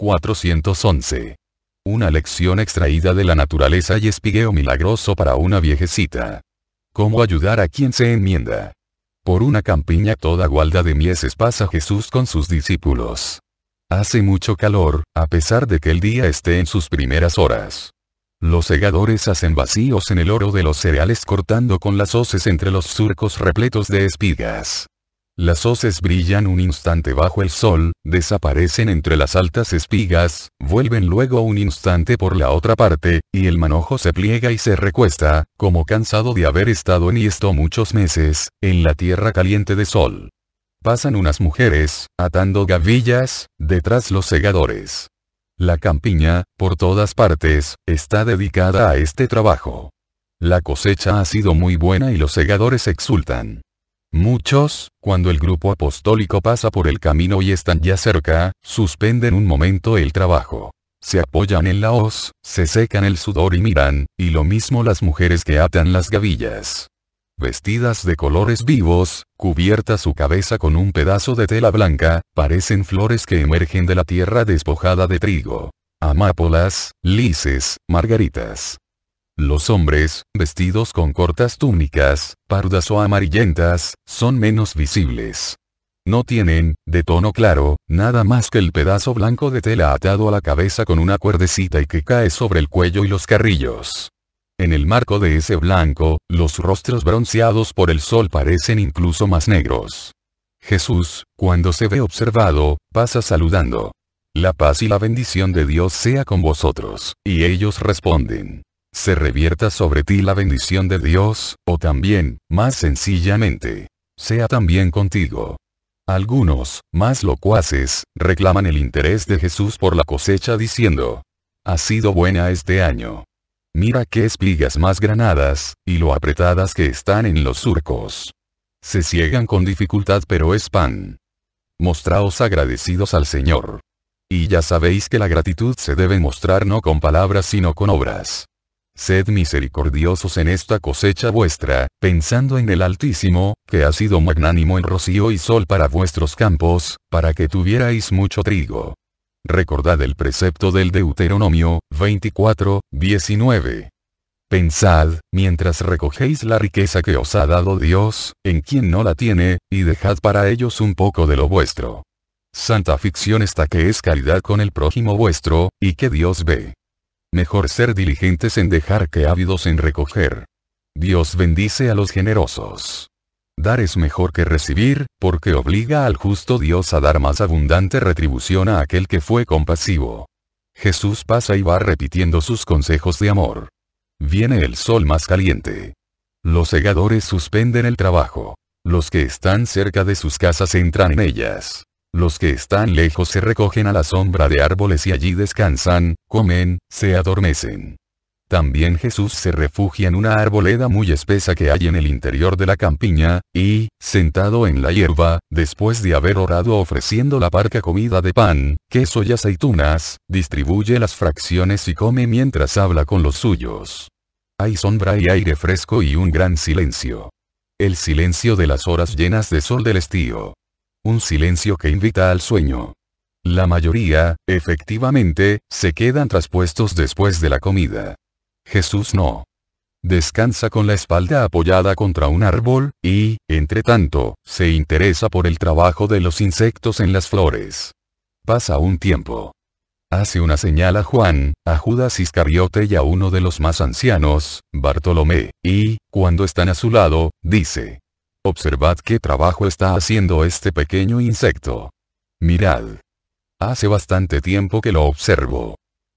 411. Una lección extraída de la naturaleza y espigueo milagroso para una viejecita. ¿Cómo ayudar a quien se enmienda? Por una campiña toda gualda de mieses pasa Jesús con sus discípulos. Hace mucho calor, a pesar de que el día esté en sus primeras horas. Los segadores hacen vacíos en el oro de los cereales cortando con las hoces entre los surcos repletos de espigas. Las hoces brillan un instante bajo el sol, desaparecen entre las altas espigas, vuelven luego un instante por la otra parte, y el manojo se pliega y se recuesta, como cansado de haber estado en esto muchos meses, en la tierra caliente de sol. Pasan unas mujeres, atando gavillas, detrás los segadores. La campiña, por todas partes, está dedicada a este trabajo. La cosecha ha sido muy buena y los segadores exultan. Muchos, cuando el grupo apostólico pasa por el camino y están ya cerca, suspenden un momento el trabajo. Se apoyan en la hoz, se secan el sudor y miran, y lo mismo las mujeres que atan las gavillas. Vestidas de colores vivos, cubierta su cabeza con un pedazo de tela blanca, parecen flores que emergen de la tierra despojada de trigo. Amápolas, lises, margaritas. Los hombres, vestidos con cortas túnicas, pardas o amarillentas, son menos visibles. No tienen, de tono claro, nada más que el pedazo blanco de tela atado a la cabeza con una cuerdecita y que cae sobre el cuello y los carrillos. En el marco de ese blanco, los rostros bronceados por el sol parecen incluso más negros. Jesús, cuando se ve observado, pasa saludando. La paz y la bendición de Dios sea con vosotros, y ellos responden se revierta sobre ti la bendición de Dios, o también, más sencillamente, sea también contigo. Algunos, más locuaces, reclaman el interés de Jesús por la cosecha diciendo, ha sido buena este año. Mira qué espigas más granadas, y lo apretadas que están en los surcos. Se ciegan con dificultad pero es pan. Mostraos agradecidos al Señor. Y ya sabéis que la gratitud se debe mostrar no con palabras sino con obras. Sed misericordiosos en esta cosecha vuestra, pensando en el Altísimo, que ha sido magnánimo en rocío y sol para vuestros campos, para que tuvierais mucho trigo. Recordad el precepto del Deuteronomio, 24, 19. Pensad, mientras recogéis la riqueza que os ha dado Dios, en quien no la tiene, y dejad para ellos un poco de lo vuestro. Santa ficción esta que es caridad con el prójimo vuestro, y que Dios ve. Mejor ser diligentes en dejar que ávidos en recoger. Dios bendice a los generosos. Dar es mejor que recibir, porque obliga al justo Dios a dar más abundante retribución a aquel que fue compasivo. Jesús pasa y va repitiendo sus consejos de amor. Viene el sol más caliente. Los segadores suspenden el trabajo. Los que están cerca de sus casas entran en ellas. Los que están lejos se recogen a la sombra de árboles y allí descansan, comen, se adormecen. También Jesús se refugia en una arboleda muy espesa que hay en el interior de la campiña, y, sentado en la hierba, después de haber orado ofreciendo la parca comida de pan, queso y aceitunas, distribuye las fracciones y come mientras habla con los suyos. Hay sombra y aire fresco y un gran silencio. El silencio de las horas llenas de sol del estío. Un silencio que invita al sueño. La mayoría, efectivamente, se quedan traspuestos después de la comida. Jesús no. Descansa con la espalda apoyada contra un árbol, y, entre tanto, se interesa por el trabajo de los insectos en las flores. Pasa un tiempo. Hace una señal a Juan, a Judas Iscariote y a uno de los más ancianos, Bartolomé, y, cuando están a su lado, dice, Observad qué trabajo está haciendo este pequeño insecto. Mirad. Hace bastante tiempo que lo observo.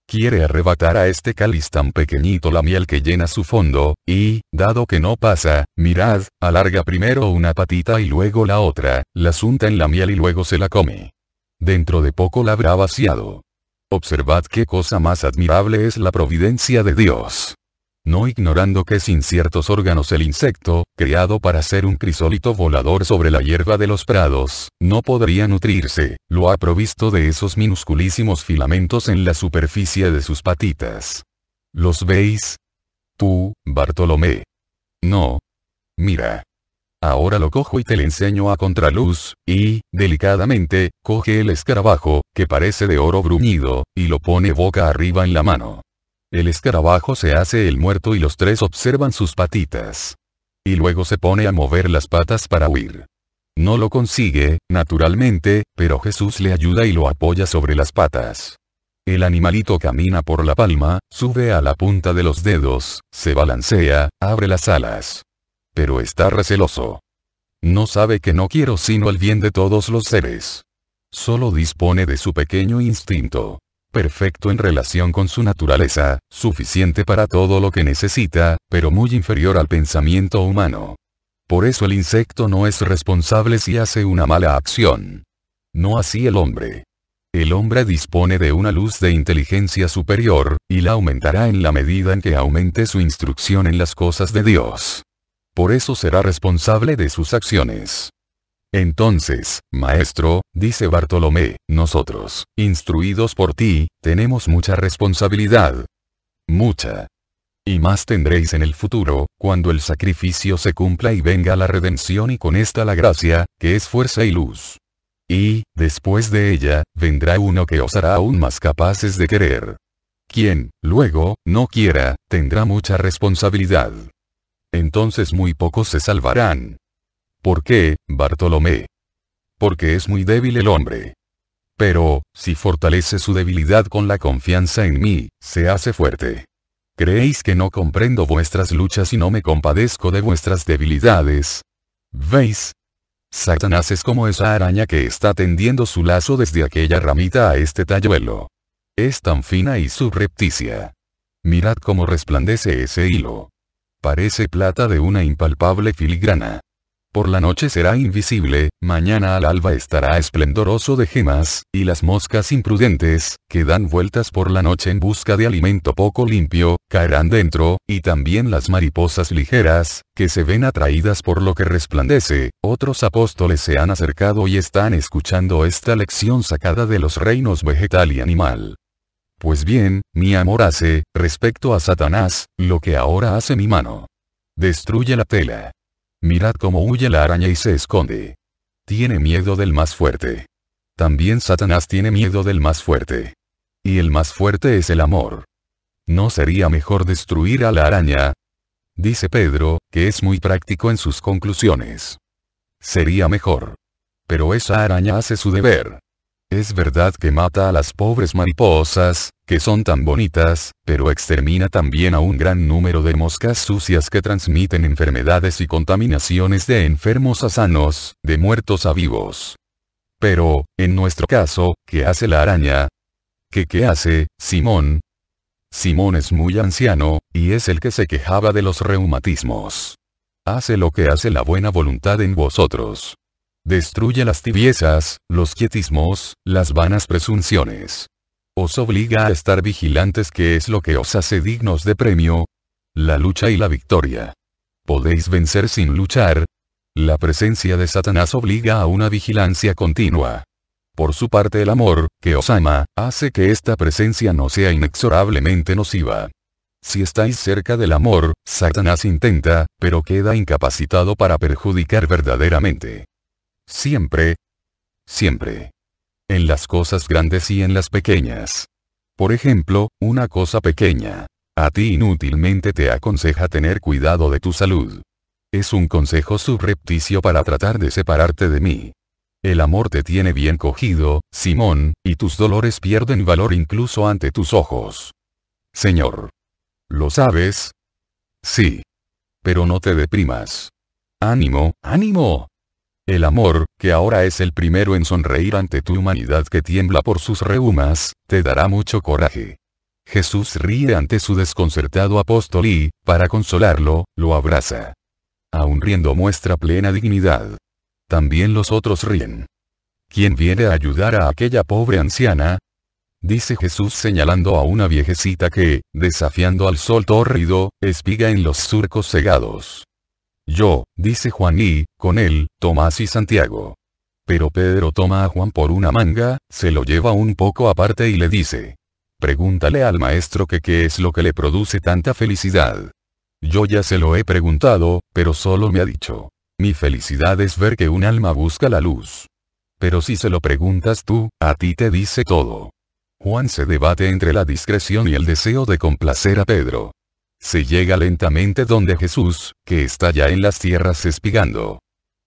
Quiere arrebatar a este cáliz tan pequeñito la miel que llena su fondo, y, dado que no pasa, mirad, alarga primero una patita y luego la otra, la sunta en la miel y luego se la come. Dentro de poco la habrá vaciado. Observad qué cosa más admirable es la providencia de Dios no ignorando que sin ciertos órganos el insecto, creado para ser un crisólito volador sobre la hierba de los prados, no podría nutrirse, lo ha provisto de esos minusculísimos filamentos en la superficie de sus patitas. ¿Los veis? Tú, Bartolomé. No. Mira. Ahora lo cojo y te le enseño a contraluz, y, delicadamente, coge el escarabajo, que parece de oro bruñido, y lo pone boca arriba en la mano. El escarabajo se hace el muerto y los tres observan sus patitas. Y luego se pone a mover las patas para huir. No lo consigue, naturalmente, pero Jesús le ayuda y lo apoya sobre las patas. El animalito camina por la palma, sube a la punta de los dedos, se balancea, abre las alas. Pero está receloso. No sabe que no quiero sino el bien de todos los seres. Solo dispone de su pequeño instinto perfecto en relación con su naturaleza, suficiente para todo lo que necesita, pero muy inferior al pensamiento humano. Por eso el insecto no es responsable si hace una mala acción. No así el hombre. El hombre dispone de una luz de inteligencia superior, y la aumentará en la medida en que aumente su instrucción en las cosas de Dios. Por eso será responsable de sus acciones. Entonces, Maestro, dice Bartolomé, nosotros, instruidos por ti, tenemos mucha responsabilidad. Mucha. Y más tendréis en el futuro, cuando el sacrificio se cumpla y venga la redención y con esta la gracia, que es fuerza y luz. Y, después de ella, vendrá uno que os hará aún más capaces de querer. Quien, luego, no quiera, tendrá mucha responsabilidad. Entonces muy pocos se salvarán. ¿Por qué, Bartolomé? Porque es muy débil el hombre. Pero, si fortalece su debilidad con la confianza en mí, se hace fuerte. ¿Creéis que no comprendo vuestras luchas y no me compadezco de vuestras debilidades? ¿Veis? Satanás es como esa araña que está tendiendo su lazo desde aquella ramita a este talluelo. Es tan fina y subrepticia. Mirad cómo resplandece ese hilo. Parece plata de una impalpable filigrana. Por la noche será invisible, mañana al alba estará esplendoroso de gemas, y las moscas imprudentes, que dan vueltas por la noche en busca de alimento poco limpio, caerán dentro, y también las mariposas ligeras, que se ven atraídas por lo que resplandece. Otros apóstoles se han acercado y están escuchando esta lección sacada de los reinos vegetal y animal. Pues bien, mi amor hace, respecto a Satanás, lo que ahora hace mi mano. Destruye la tela. Mirad cómo huye la araña y se esconde. Tiene miedo del más fuerte. También Satanás tiene miedo del más fuerte. Y el más fuerte es el amor. ¿No sería mejor destruir a la araña? Dice Pedro, que es muy práctico en sus conclusiones. Sería mejor. Pero esa araña hace su deber. Es verdad que mata a las pobres mariposas, que son tan bonitas, pero extermina también a un gran número de moscas sucias que transmiten enfermedades y contaminaciones de enfermos a sanos, de muertos a vivos. Pero, en nuestro caso, ¿qué hace la araña? ¿Qué qué hace, Simón? Simón es muy anciano, y es el que se quejaba de los reumatismos. Hace lo que hace la buena voluntad en vosotros. Destruye las tibiezas, los quietismos, las vanas presunciones. Os obliga a estar vigilantes que es lo que os hace dignos de premio. La lucha y la victoria. ¿Podéis vencer sin luchar? La presencia de Satanás obliga a una vigilancia continua. Por su parte el amor, que os ama, hace que esta presencia no sea inexorablemente nociva. Si estáis cerca del amor, Satanás intenta, pero queda incapacitado para perjudicar verdaderamente siempre, siempre. En las cosas grandes y en las pequeñas. Por ejemplo, una cosa pequeña. A ti inútilmente te aconseja tener cuidado de tu salud. Es un consejo subrepticio para tratar de separarte de mí. El amor te tiene bien cogido, Simón, y tus dolores pierden valor incluso ante tus ojos. Señor. ¿Lo sabes? Sí. Pero no te deprimas. Ánimo, ánimo, el amor, que ahora es el primero en sonreír ante tu humanidad que tiembla por sus reumas, te dará mucho coraje. Jesús ríe ante su desconcertado apóstol y, para consolarlo, lo abraza. Aún riendo muestra plena dignidad. También los otros ríen. ¿Quién viene a ayudar a aquella pobre anciana? Dice Jesús señalando a una viejecita que, desafiando al sol tórrido, espiga en los surcos cegados. Yo, dice Juan y, con él, Tomás y Santiago. Pero Pedro toma a Juan por una manga, se lo lleva un poco aparte y le dice. Pregúntale al maestro que qué es lo que le produce tanta felicidad. Yo ya se lo he preguntado, pero solo me ha dicho. Mi felicidad es ver que un alma busca la luz. Pero si se lo preguntas tú, a ti te dice todo. Juan se debate entre la discreción y el deseo de complacer a Pedro. Se llega lentamente donde Jesús, que está ya en las tierras espigando.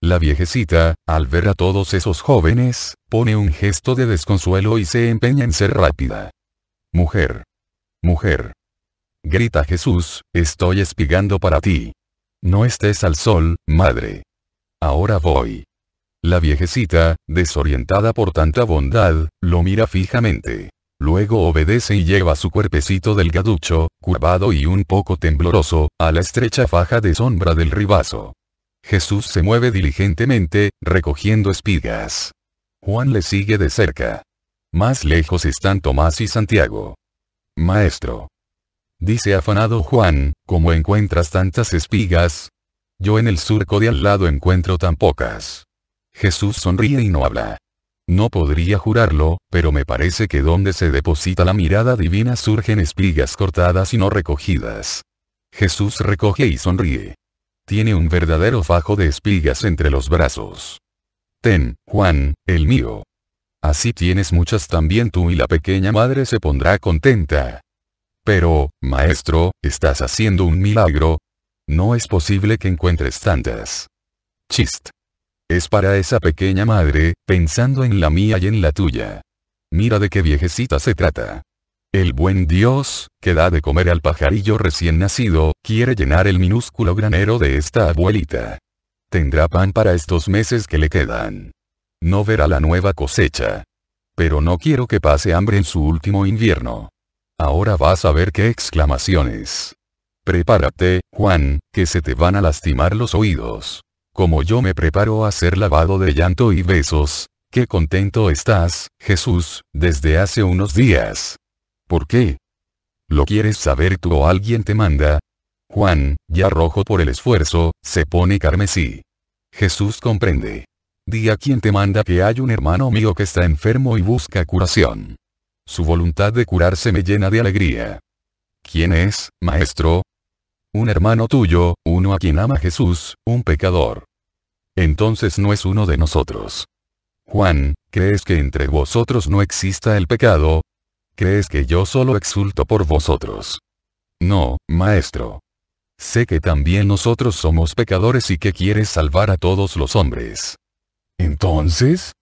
La viejecita, al ver a todos esos jóvenes, pone un gesto de desconsuelo y se empeña en ser rápida. Mujer. Mujer. Grita Jesús, estoy espigando para ti. No estés al sol, madre. Ahora voy. La viejecita, desorientada por tanta bondad, lo mira fijamente. Luego obedece y lleva su cuerpecito delgaducho, curvado y un poco tembloroso, a la estrecha faja de sombra del ribazo. Jesús se mueve diligentemente, recogiendo espigas. Juan le sigue de cerca. Más lejos están Tomás y Santiago. Maestro. Dice afanado Juan, ¿cómo encuentras tantas espigas? Yo en el surco de al lado encuentro tan pocas. Jesús sonríe y no habla. No podría jurarlo, pero me parece que donde se deposita la mirada divina surgen espigas cortadas y no recogidas. Jesús recoge y sonríe. Tiene un verdadero fajo de espigas entre los brazos. Ten, Juan, el mío. Así tienes muchas también tú y la pequeña madre se pondrá contenta. Pero, maestro, estás haciendo un milagro. No es posible que encuentres tantas. Chist. Es para esa pequeña madre, pensando en la mía y en la tuya. Mira de qué viejecita se trata. El buen Dios, que da de comer al pajarillo recién nacido, quiere llenar el minúsculo granero de esta abuelita. Tendrá pan para estos meses que le quedan. No verá la nueva cosecha. Pero no quiero que pase hambre en su último invierno. Ahora vas a ver qué exclamaciones. Prepárate, Juan, que se te van a lastimar los oídos como yo me preparo a ser lavado de llanto y besos. Qué contento estás, Jesús, desde hace unos días. ¿Por qué? ¿Lo quieres saber tú o alguien te manda? Juan, ya rojo por el esfuerzo, se pone carmesí. Jesús comprende. Di a quien te manda que hay un hermano mío que está enfermo y busca curación. Su voluntad de curarse me llena de alegría. ¿Quién es, maestro? un hermano tuyo, uno a quien ama Jesús, un pecador. Entonces no es uno de nosotros. Juan, ¿crees que entre vosotros no exista el pecado? ¿Crees que yo solo exulto por vosotros? No, maestro. Sé que también nosotros somos pecadores y que quieres salvar a todos los hombres. Entonces?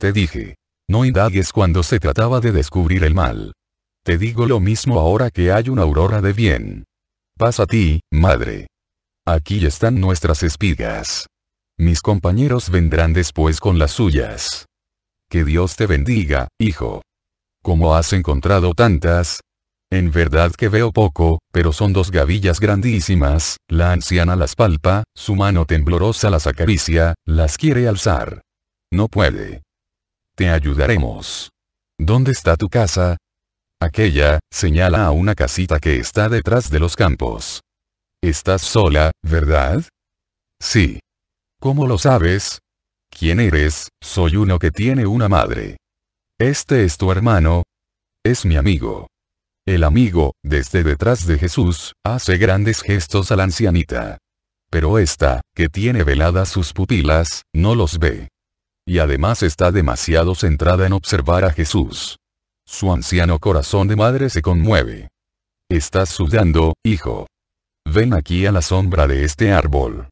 Te dije. No indagues cuando se trataba de descubrir el mal. Te digo lo mismo ahora que hay una aurora de bien. Pasa a ti, madre. Aquí están nuestras espigas. Mis compañeros vendrán después con las suyas. Que Dios te bendiga, hijo. ¿Cómo has encontrado tantas? En verdad que veo poco, pero son dos gavillas grandísimas, la anciana las palpa, su mano temblorosa las acaricia, las quiere alzar. No puede. Te ayudaremos. ¿Dónde está tu casa? Aquella, señala a una casita que está detrás de los campos. Estás sola, ¿verdad? Sí. ¿Cómo lo sabes? ¿Quién eres? Soy uno que tiene una madre. ¿Este es tu hermano? Es mi amigo. El amigo, desde detrás de Jesús, hace grandes gestos a la ancianita. Pero esta, que tiene veladas sus pupilas, no los ve. Y además está demasiado centrada en observar a Jesús. Su anciano corazón de madre se conmueve. Estás sudando, hijo. Ven aquí a la sombra de este árbol.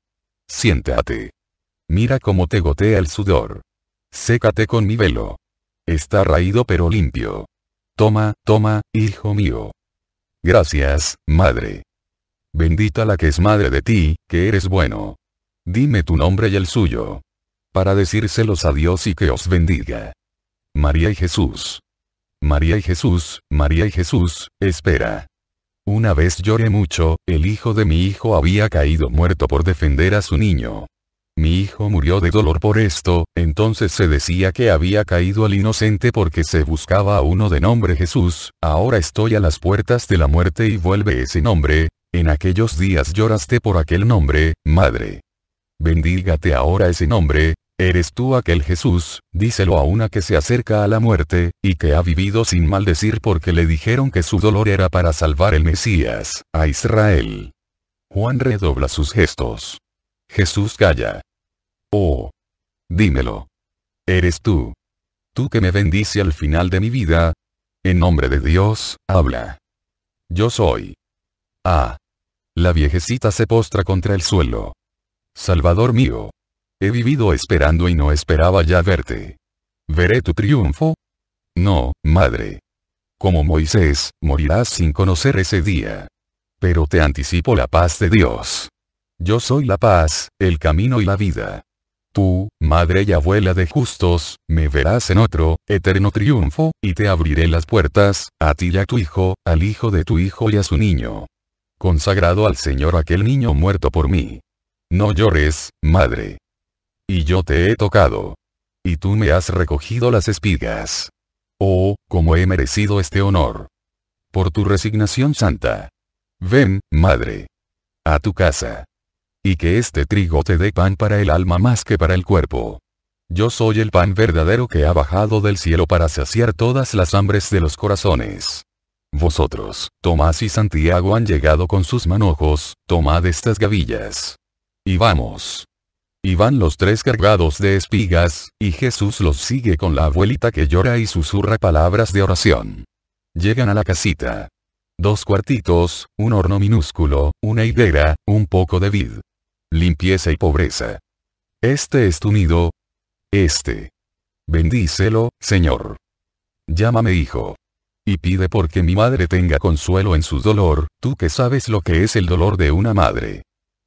Siéntate. Mira cómo te gotea el sudor. Sécate con mi velo. Está raído pero limpio. Toma, toma, hijo mío. Gracias, madre. Bendita la que es madre de ti, que eres bueno. Dime tu nombre y el suyo. Para decírselos a Dios y que os bendiga. María y Jesús. María y Jesús, María y Jesús, espera. Una vez lloré mucho, el hijo de mi hijo había caído muerto por defender a su niño. Mi hijo murió de dolor por esto, entonces se decía que había caído al inocente porque se buscaba a uno de nombre Jesús, ahora estoy a las puertas de la muerte y vuelve ese nombre, en aquellos días lloraste por aquel nombre, madre. Bendígate ahora ese nombre, ¿Eres tú aquel Jesús? Díselo a una que se acerca a la muerte, y que ha vivido sin maldecir porque le dijeron que su dolor era para salvar el Mesías, a Israel. Juan redobla sus gestos. Jesús calla. Oh. Dímelo. ¿Eres tú? Tú que me bendice al final de mi vida. En nombre de Dios, habla. Yo soy. Ah. La viejecita se postra contra el suelo. Salvador mío, He vivido esperando y no esperaba ya verte. ¿Veré tu triunfo? No, madre. Como Moisés, morirás sin conocer ese día. Pero te anticipo la paz de Dios. Yo soy la paz, el camino y la vida. Tú, madre y abuela de justos, me verás en otro, eterno triunfo, y te abriré las puertas, a ti y a tu hijo, al hijo de tu hijo y a su niño. Consagrado al Señor aquel niño muerto por mí. No llores, madre. Y yo te he tocado. Y tú me has recogido las espigas. Oh, cómo he merecido este honor. Por tu resignación santa. Ven, madre. A tu casa. Y que este trigo te dé pan para el alma más que para el cuerpo. Yo soy el pan verdadero que ha bajado del cielo para saciar todas las hambres de los corazones. Vosotros, Tomás y Santiago han llegado con sus manojos, tomad estas gavillas. Y vamos y van los tres cargados de espigas, y Jesús los sigue con la abuelita que llora y susurra palabras de oración. Llegan a la casita. Dos cuartitos, un horno minúsculo, una higuera, un poco de vid. Limpieza y pobreza. Este es tu nido. Este. Bendícelo, Señor. Llámame hijo. Y pide porque mi madre tenga consuelo en su dolor, tú que sabes lo que es el dolor de una madre.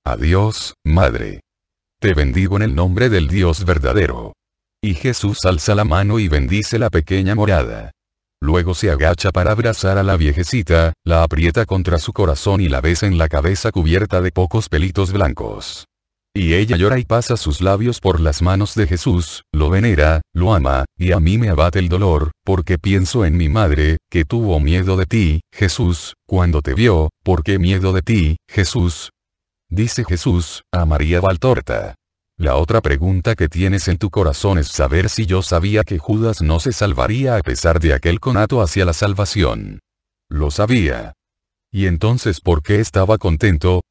Adiós, madre. Te bendigo en el nombre del Dios verdadero. Y Jesús alza la mano y bendice la pequeña morada. Luego se agacha para abrazar a la viejecita, la aprieta contra su corazón y la besa en la cabeza cubierta de pocos pelitos blancos. Y ella llora y pasa sus labios por las manos de Jesús, lo venera, lo ama, y a mí me abate el dolor, porque pienso en mi madre, que tuvo miedo de ti, Jesús, cuando te vio, porque miedo de ti, Jesús, dice Jesús, a María Valtorta. La otra pregunta que tienes en tu corazón es saber si yo sabía que Judas no se salvaría a pesar de aquel conato hacia la salvación. Lo sabía. ¿Y entonces por qué estaba contento?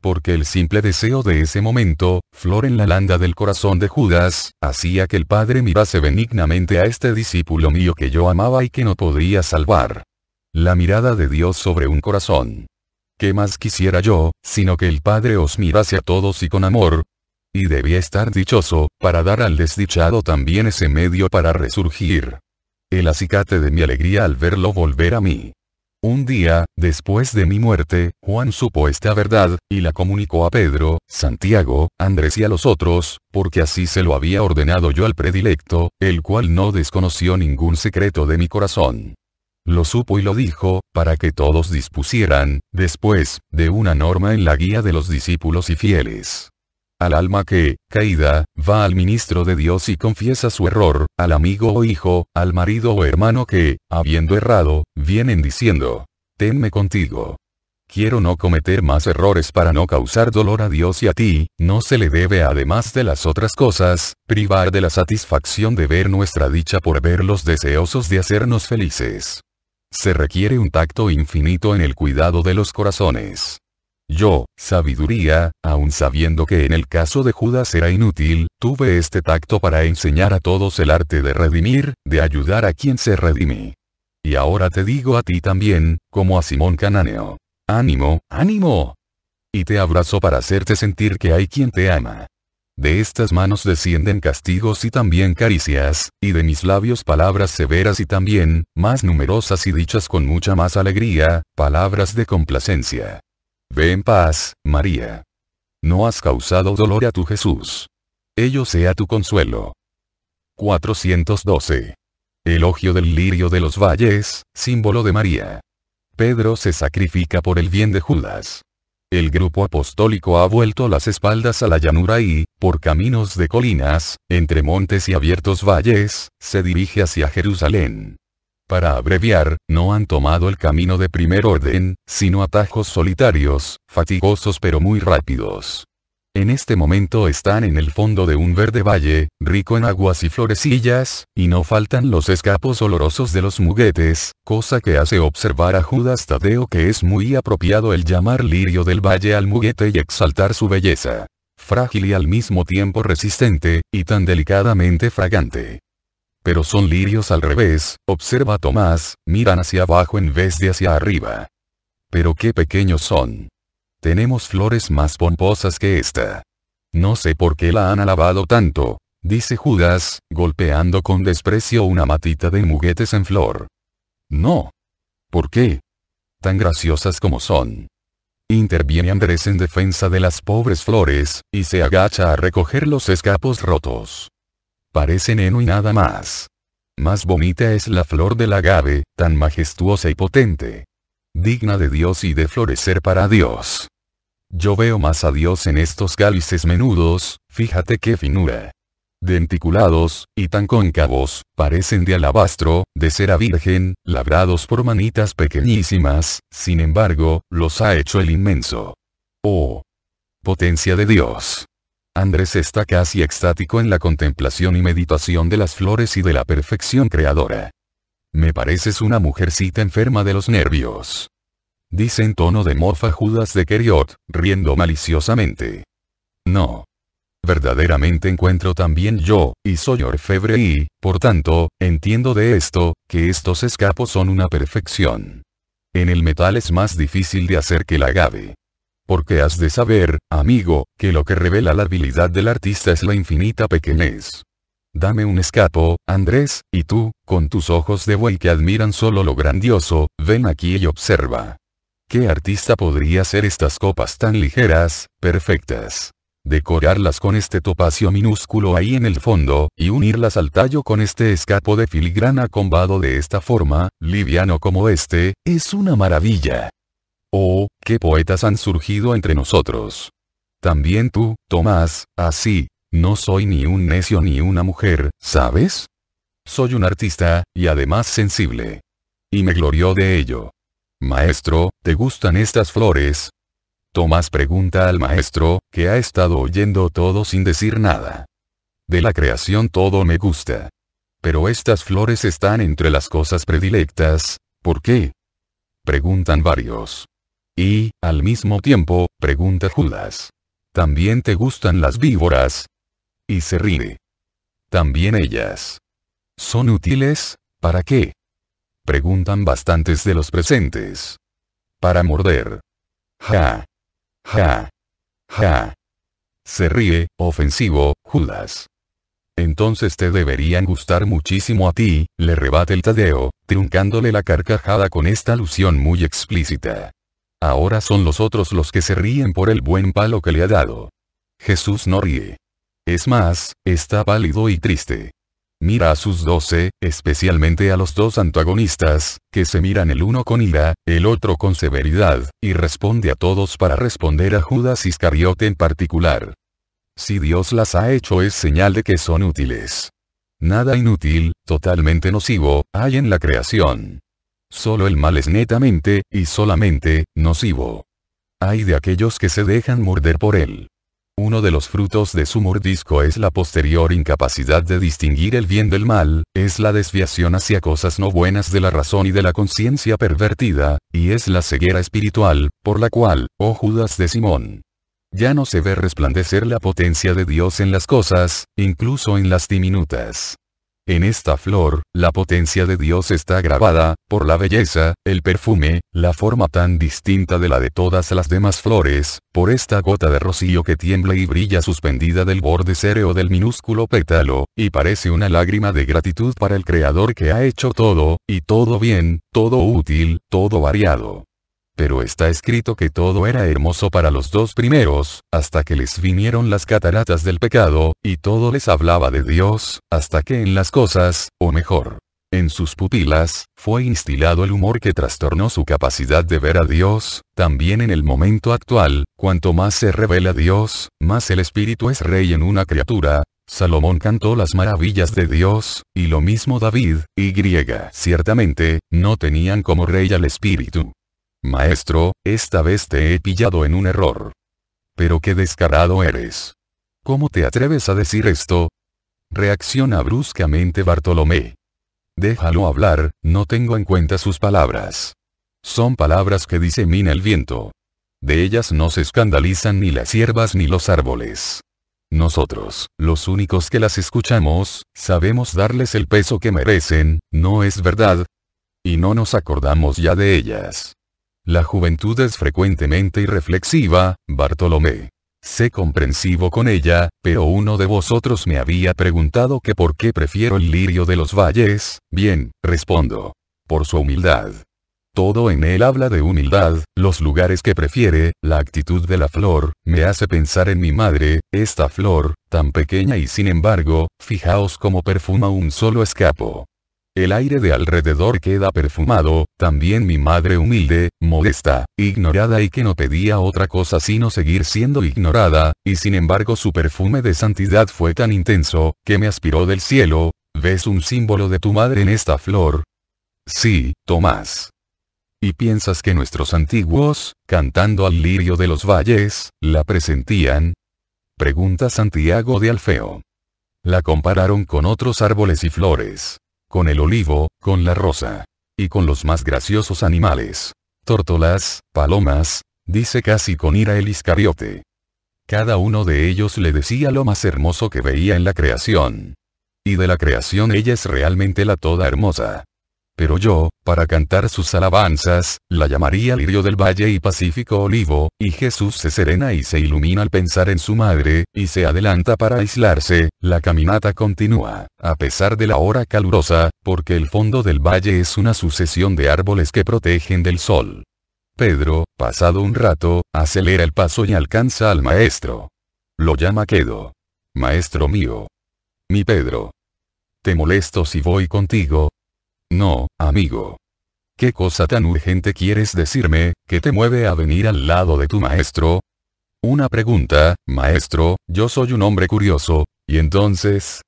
Porque el simple deseo de ese momento, flor en la landa del corazón de Judas, hacía que el Padre mirase benignamente a este discípulo mío que yo amaba y que no podía salvar. La mirada de Dios sobre un corazón. ¿qué más quisiera yo, sino que el Padre os mirase a todos y con amor? Y debía estar dichoso, para dar al desdichado también ese medio para resurgir. El acicate de mi alegría al verlo volver a mí. Un día, después de mi muerte, Juan supo esta verdad, y la comunicó a Pedro, Santiago, Andrés y a los otros, porque así se lo había ordenado yo al predilecto, el cual no desconoció ningún secreto de mi corazón. Lo supo y lo dijo, para que todos dispusieran, después, de una norma en la guía de los discípulos y fieles. Al alma que, caída, va al ministro de Dios y confiesa su error, al amigo o hijo, al marido o hermano que, habiendo errado, vienen diciendo, tenme contigo. Quiero no cometer más errores para no causar dolor a Dios y a ti, no se le debe además de las otras cosas, privar de la satisfacción de ver nuestra dicha por verlos deseosos de hacernos felices. Se requiere un tacto infinito en el cuidado de los corazones. Yo, sabiduría, aun sabiendo que en el caso de Judas era inútil, tuve este tacto para enseñar a todos el arte de redimir, de ayudar a quien se redime. Y ahora te digo a ti también, como a Simón Cananeo. Ánimo, ánimo. Y te abrazo para hacerte sentir que hay quien te ama. De estas manos descienden castigos y también caricias, y de mis labios palabras severas y también, más numerosas y dichas con mucha más alegría, palabras de complacencia. Ve en paz, María. No has causado dolor a tu Jesús. Ello sea tu consuelo. 412. Elogio del lirio de los valles, símbolo de María. Pedro se sacrifica por el bien de Judas el grupo apostólico ha vuelto las espaldas a la llanura y, por caminos de colinas, entre montes y abiertos valles, se dirige hacia Jerusalén. Para abreviar, no han tomado el camino de primer orden, sino atajos solitarios, fatigosos pero muy rápidos. En este momento están en el fondo de un verde valle, rico en aguas y florecillas, y no faltan los escapos olorosos de los muguetes, cosa que hace observar a Judas Tadeo que es muy apropiado el llamar lirio del valle al muguete y exaltar su belleza. Frágil y al mismo tiempo resistente, y tan delicadamente fragante. Pero son lirios al revés, observa Tomás, miran hacia abajo en vez de hacia arriba. Pero qué pequeños son. Tenemos flores más pomposas que esta. No sé por qué la han alabado tanto, dice Judas, golpeando con desprecio una matita de muguetes en flor. No. ¿Por qué? Tan graciosas como son. Interviene Andrés en defensa de las pobres flores, y se agacha a recoger los escapos rotos. Parece heno y nada más. Más bonita es la flor del agave, tan majestuosa y potente. Digna de Dios y de florecer para Dios. Yo veo más a Dios en estos cálices menudos, fíjate qué finura. Denticulados, y tan cóncavos, parecen de alabastro, de cera virgen, labrados por manitas pequeñísimas, sin embargo, los ha hecho el inmenso. Oh. Potencia de Dios. Andrés está casi extático en la contemplación y meditación de las flores y de la perfección creadora. Me pareces una mujercita enferma de los nervios dice en tono de mofa Judas de Keriot, riendo maliciosamente. No. Verdaderamente encuentro también yo, y soy orfebre y, por tanto, entiendo de esto, que estos escapos son una perfección. En el metal es más difícil de hacer que la agave. Porque has de saber, amigo, que lo que revela la habilidad del artista es la infinita pequeñez. Dame un escapo, Andrés, y tú, con tus ojos de buey que admiran solo lo grandioso, ven aquí y observa. ¿Qué artista podría hacer estas copas tan ligeras, perfectas? Decorarlas con este topacio minúsculo ahí en el fondo, y unirlas al tallo con este escapo de filigrana combado de esta forma, liviano como este, es una maravilla. Oh, qué poetas han surgido entre nosotros. También tú, Tomás, así, no soy ni un necio ni una mujer, ¿sabes? Soy un artista, y además sensible. Y me glorió de ello. Maestro, ¿te gustan estas flores? Tomás pregunta al maestro, que ha estado oyendo todo sin decir nada. De la creación todo me gusta. Pero estas flores están entre las cosas predilectas, ¿por qué? Preguntan varios. Y, al mismo tiempo, pregunta Judas. ¿También te gustan las víboras? Y se ríe. También ellas. ¿Son útiles? ¿Para qué? Preguntan bastantes de los presentes. Para morder. Ja. Ja. Ja. Se ríe, ofensivo, Judas. Entonces te deberían gustar muchísimo a ti, le rebate el Tadeo, truncándole la carcajada con esta alusión muy explícita. Ahora son los otros los que se ríen por el buen palo que le ha dado. Jesús no ríe. Es más, está pálido y triste mira a sus doce, especialmente a los dos antagonistas, que se miran el uno con ira, el otro con severidad, y responde a todos para responder a Judas Iscariote en particular. Si Dios las ha hecho es señal de que son útiles. Nada inútil, totalmente nocivo, hay en la creación. Solo el mal es netamente, y solamente, nocivo. Hay de aquellos que se dejan morder por él. Uno de los frutos de su mordisco es la posterior incapacidad de distinguir el bien del mal, es la desviación hacia cosas no buenas de la razón y de la conciencia pervertida, y es la ceguera espiritual, por la cual, oh Judas de Simón, ya no se ve resplandecer la potencia de Dios en las cosas, incluso en las diminutas. En esta flor, la potencia de Dios está grabada, por la belleza, el perfume, la forma tan distinta de la de todas las demás flores, por esta gota de rocío que tiembla y brilla suspendida del borde cereo del minúsculo pétalo, y parece una lágrima de gratitud para el Creador que ha hecho todo, y todo bien, todo útil, todo variado. Pero está escrito que todo era hermoso para los dos primeros, hasta que les vinieron las cataratas del pecado, y todo les hablaba de Dios, hasta que en las cosas, o mejor, en sus pupilas, fue instilado el humor que trastornó su capacidad de ver a Dios, también en el momento actual, cuanto más se revela Dios, más el Espíritu es rey en una criatura. Salomón cantó las maravillas de Dios, y lo mismo David, y griega. Ciertamente, no tenían como rey al Espíritu. Maestro, esta vez te he pillado en un error. Pero qué descarado eres. ¿Cómo te atreves a decir esto? Reacciona bruscamente Bartolomé. Déjalo hablar, no tengo en cuenta sus palabras. Son palabras que disemina el viento. De ellas no se escandalizan ni las hierbas ni los árboles. Nosotros, los únicos que las escuchamos, sabemos darles el peso que merecen, ¿no es verdad? Y no nos acordamos ya de ellas. La juventud es frecuentemente irreflexiva, Bartolomé. Sé comprensivo con ella, pero uno de vosotros me había preguntado que por qué prefiero el lirio de los valles, bien, respondo. Por su humildad. Todo en él habla de humildad, los lugares que prefiere, la actitud de la flor, me hace pensar en mi madre, esta flor, tan pequeña y sin embargo, fijaos como perfuma un solo escapo. El aire de alrededor queda perfumado, también mi madre humilde, modesta, ignorada y que no pedía otra cosa sino seguir siendo ignorada, y sin embargo su perfume de santidad fue tan intenso, que me aspiró del cielo, ¿ves un símbolo de tu madre en esta flor? Sí, Tomás. ¿Y piensas que nuestros antiguos, cantando al lirio de los valles, la presentían? Pregunta Santiago de Alfeo. La compararon con otros árboles y flores con el olivo, con la rosa. Y con los más graciosos animales. Tórtolas, palomas, dice casi con ira el Iscariote. Cada uno de ellos le decía lo más hermoso que veía en la creación. Y de la creación ella es realmente la toda hermosa. Pero yo, para cantar sus alabanzas, la llamaría lirio del valle y pacífico olivo, y Jesús se serena y se ilumina al pensar en su madre, y se adelanta para aislarse, la caminata continúa, a pesar de la hora calurosa, porque el fondo del valle es una sucesión de árboles que protegen del sol. Pedro, pasado un rato, acelera el paso y alcanza al maestro. Lo llama Quedo. Maestro mío. Mi Pedro. Te molesto si voy contigo, no, amigo. ¿Qué cosa tan urgente quieres decirme, que te mueve a venir al lado de tu maestro? Una pregunta, maestro, yo soy un hombre curioso, y entonces...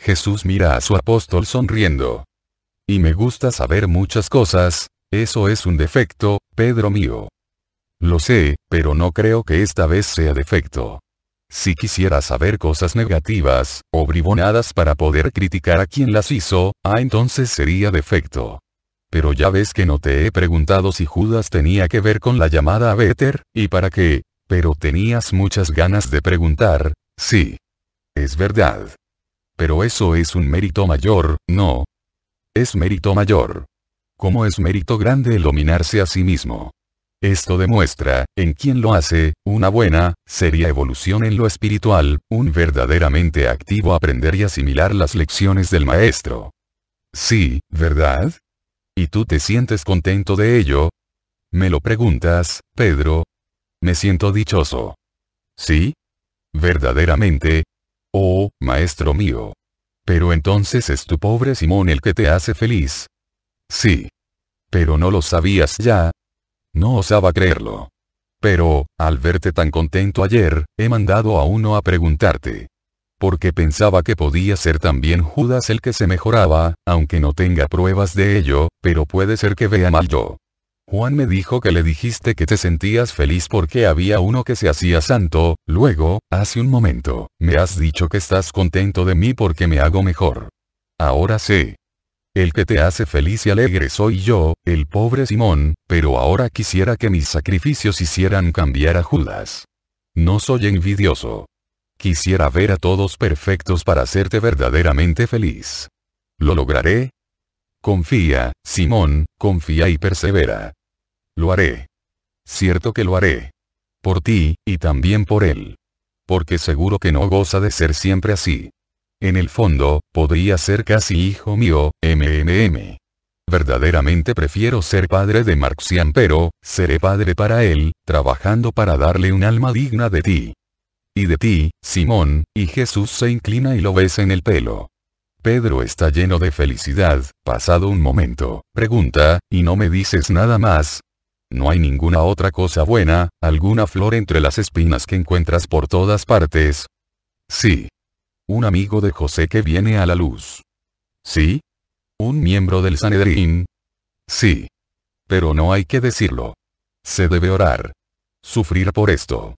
Jesús mira a su apóstol sonriendo. Y me gusta saber muchas cosas, eso es un defecto, Pedro mío. Lo sé, pero no creo que esta vez sea defecto. Si quisiera saber cosas negativas, o bribonadas para poder criticar a quien las hizo, ah entonces sería defecto. Pero ya ves que no te he preguntado si Judas tenía que ver con la llamada a Beter, y para qué, pero tenías muchas ganas de preguntar, sí. Es verdad. Pero eso es un mérito mayor, ¿no? Es mérito mayor. ¿Cómo es mérito grande el dominarse a sí mismo? Esto demuestra, en quien lo hace, una buena, seria evolución en lo espiritual, un verdaderamente activo aprender y asimilar las lecciones del maestro. Sí, ¿verdad? ¿Y tú te sientes contento de ello? Me lo preguntas, Pedro. Me siento dichoso. ¿Sí? ¿Verdaderamente? Oh, maestro mío. Pero entonces es tu pobre Simón el que te hace feliz. Sí. Pero no lo sabías ya, no osaba creerlo. Pero, al verte tan contento ayer, he mandado a uno a preguntarte. Porque pensaba que podía ser también Judas el que se mejoraba, aunque no tenga pruebas de ello, pero puede ser que vea mal yo. Juan me dijo que le dijiste que te sentías feliz porque había uno que se hacía santo, luego, hace un momento, me has dicho que estás contento de mí porque me hago mejor. Ahora sé. El que te hace feliz y alegre soy yo, el pobre Simón, pero ahora quisiera que mis sacrificios hicieran cambiar a Judas. No soy envidioso. Quisiera ver a todos perfectos para hacerte verdaderamente feliz. ¿Lo lograré? Confía, Simón, confía y persevera. Lo haré. Cierto que lo haré. Por ti, y también por él. Porque seguro que no goza de ser siempre así. En el fondo, podría ser casi hijo mío, MMM. Verdaderamente prefiero ser padre de Marxian pero, seré padre para él, trabajando para darle un alma digna de ti. Y de ti, Simón, y Jesús se inclina y lo besa en el pelo. Pedro está lleno de felicidad, pasado un momento, pregunta, ¿y no me dices nada más? No hay ninguna otra cosa buena, alguna flor entre las espinas que encuentras por todas partes. Sí. Un amigo de José que viene a la luz. ¿Sí? ¿Un miembro del Sanedrín? Sí. Pero no hay que decirlo. Se debe orar. Sufrir por esto.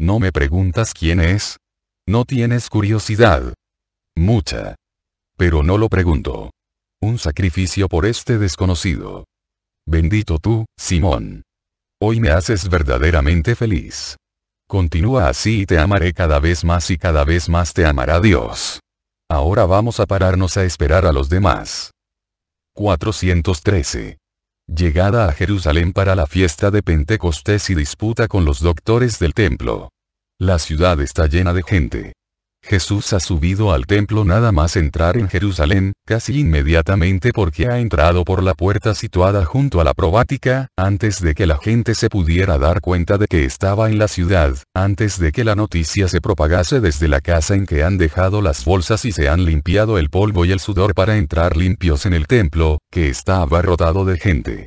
¿No me preguntas quién es? ¿No tienes curiosidad? Mucha. Pero no lo pregunto. Un sacrificio por este desconocido. Bendito tú, Simón. Hoy me haces verdaderamente feliz. Continúa así y te amaré cada vez más y cada vez más te amará Dios. Ahora vamos a pararnos a esperar a los demás. 413. Llegada a Jerusalén para la fiesta de Pentecostés y disputa con los doctores del templo. La ciudad está llena de gente. Jesús ha subido al templo nada más entrar en Jerusalén, casi inmediatamente porque ha entrado por la puerta situada junto a la probática, antes de que la gente se pudiera dar cuenta de que estaba en la ciudad, antes de que la noticia se propagase desde la casa en que han dejado las bolsas y se han limpiado el polvo y el sudor para entrar limpios en el templo, que está abarrotado de gente.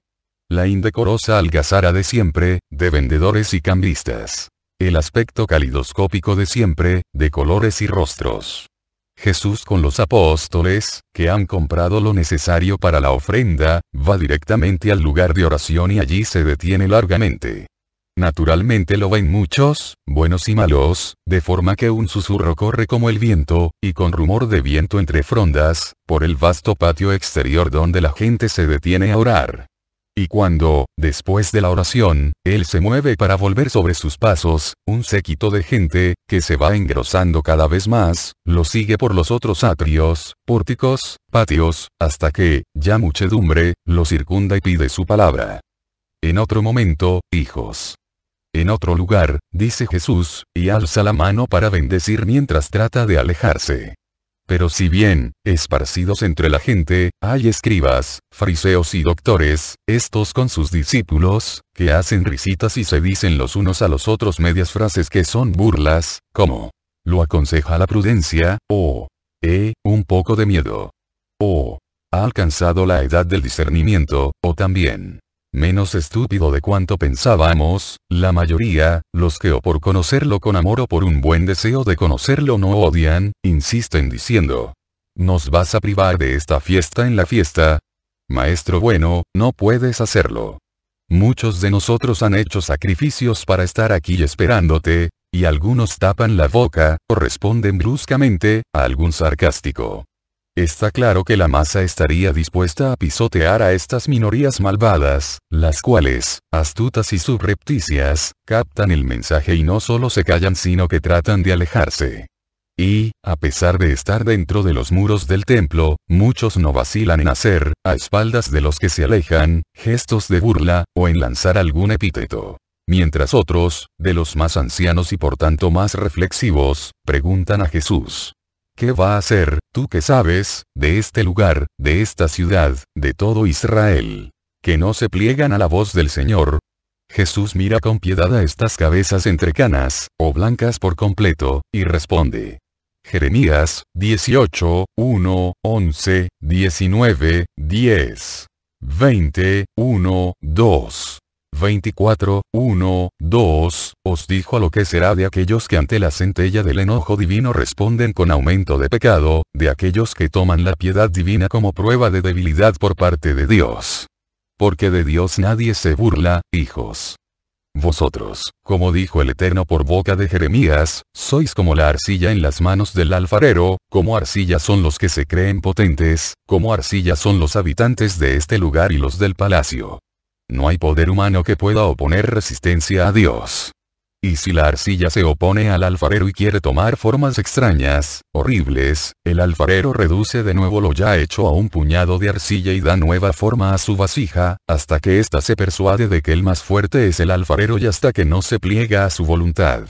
La indecorosa algazara de siempre, de vendedores y cambistas. El aspecto calidoscópico de siempre, de colores y rostros. Jesús con los apóstoles, que han comprado lo necesario para la ofrenda, va directamente al lugar de oración y allí se detiene largamente. Naturalmente lo ven muchos, buenos y malos, de forma que un susurro corre como el viento, y con rumor de viento entre frondas, por el vasto patio exterior donde la gente se detiene a orar. Y cuando, después de la oración, él se mueve para volver sobre sus pasos, un séquito de gente, que se va engrosando cada vez más, lo sigue por los otros atrios, pórticos, patios, hasta que, ya muchedumbre, lo circunda y pide su palabra. En otro momento, hijos. En otro lugar, dice Jesús, y alza la mano para bendecir mientras trata de alejarse. Pero si bien, esparcidos entre la gente, hay escribas, fariseos y doctores, estos con sus discípulos, que hacen risitas y se dicen los unos a los otros medias frases que son burlas, como, lo aconseja la prudencia, o, eh, un poco de miedo. O, ha alcanzado la edad del discernimiento, o también, menos estúpido de cuanto pensábamos, la mayoría, los que o por conocerlo con amor o por un buen deseo de conocerlo no odian, insisten diciendo, ¿nos vas a privar de esta fiesta en la fiesta? Maestro bueno, no puedes hacerlo. Muchos de nosotros han hecho sacrificios para estar aquí esperándote, y algunos tapan la boca, o responden bruscamente, a algún sarcástico. Está claro que la masa estaría dispuesta a pisotear a estas minorías malvadas, las cuales, astutas y subrepticias, captan el mensaje y no solo se callan sino que tratan de alejarse. Y, a pesar de estar dentro de los muros del templo, muchos no vacilan en hacer, a espaldas de los que se alejan, gestos de burla, o en lanzar algún epíteto mientras otros, de los más ancianos y por tanto más reflexivos, preguntan a Jesús, ¿Qué va a hacer, tú que sabes, de este lugar, de esta ciudad, de todo Israel? Que no se pliegan a la voz del Señor. Jesús mira con piedad a estas cabezas entrecanas o blancas por completo, y responde. Jeremías, 18, 1, 11, 19, 10. 20, 1, 2. 24, 1, 2, os dijo a lo que será de aquellos que ante la centella del enojo divino responden con aumento de pecado, de aquellos que toman la piedad divina como prueba de debilidad por parte de Dios. Porque de Dios nadie se burla, hijos. Vosotros, como dijo el Eterno por boca de Jeremías, sois como la arcilla en las manos del alfarero, como arcilla son los que se creen potentes, como arcilla son los habitantes de este lugar y los del palacio. No hay poder humano que pueda oponer resistencia a Dios. Y si la arcilla se opone al alfarero y quiere tomar formas extrañas, horribles, el alfarero reduce de nuevo lo ya hecho a un puñado de arcilla y da nueva forma a su vasija, hasta que ésta se persuade de que el más fuerte es el alfarero y hasta que no se pliega a su voluntad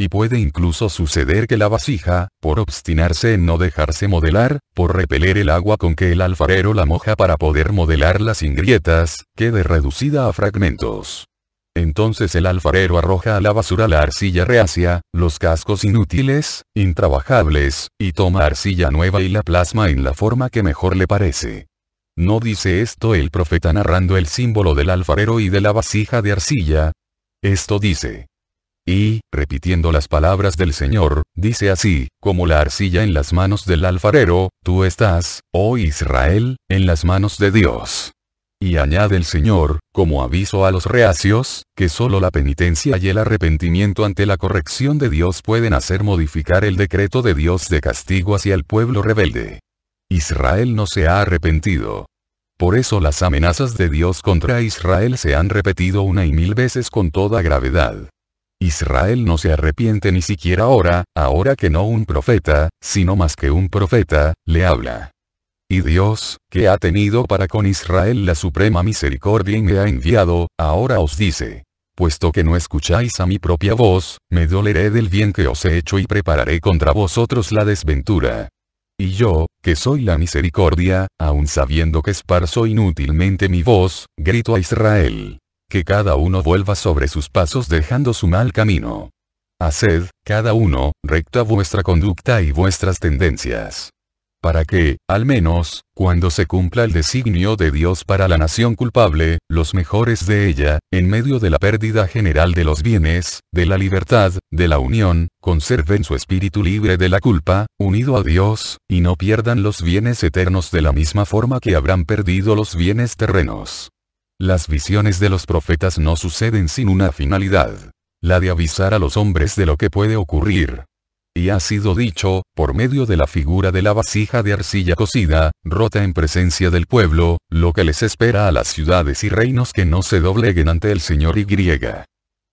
y puede incluso suceder que la vasija, por obstinarse en no dejarse modelar, por repeler el agua con que el alfarero la moja para poder modelarla sin grietas, quede reducida a fragmentos. Entonces el alfarero arroja a la basura la arcilla reacia, los cascos inútiles, intrabajables, y toma arcilla nueva y la plasma en la forma que mejor le parece. ¿No dice esto el profeta narrando el símbolo del alfarero y de la vasija de arcilla? Esto dice. Y, repitiendo las palabras del Señor, dice así, como la arcilla en las manos del alfarero, tú estás, oh Israel, en las manos de Dios. Y añade el Señor, como aviso a los reacios, que solo la penitencia y el arrepentimiento ante la corrección de Dios pueden hacer modificar el decreto de Dios de castigo hacia el pueblo rebelde. Israel no se ha arrepentido. Por eso las amenazas de Dios contra Israel se han repetido una y mil veces con toda gravedad. Israel no se arrepiente ni siquiera ahora, ahora que no un profeta, sino más que un profeta, le habla. Y Dios, que ha tenido para con Israel la suprema misericordia y me ha enviado, ahora os dice. Puesto que no escucháis a mi propia voz, me doleré del bien que os he hecho y prepararé contra vosotros la desventura. Y yo, que soy la misericordia, aun sabiendo que esparzo inútilmente mi voz, grito a Israel que cada uno vuelva sobre sus pasos dejando su mal camino. Haced, cada uno, recta vuestra conducta y vuestras tendencias. Para que, al menos, cuando se cumpla el designio de Dios para la nación culpable, los mejores de ella, en medio de la pérdida general de los bienes, de la libertad, de la unión, conserven su espíritu libre de la culpa, unido a Dios, y no pierdan los bienes eternos de la misma forma que habrán perdido los bienes terrenos. Las visiones de los profetas no suceden sin una finalidad, la de avisar a los hombres de lo que puede ocurrir. Y ha sido dicho, por medio de la figura de la vasija de arcilla cocida, rota en presencia del pueblo, lo que les espera a las ciudades y reinos que no se dobleguen ante el Señor y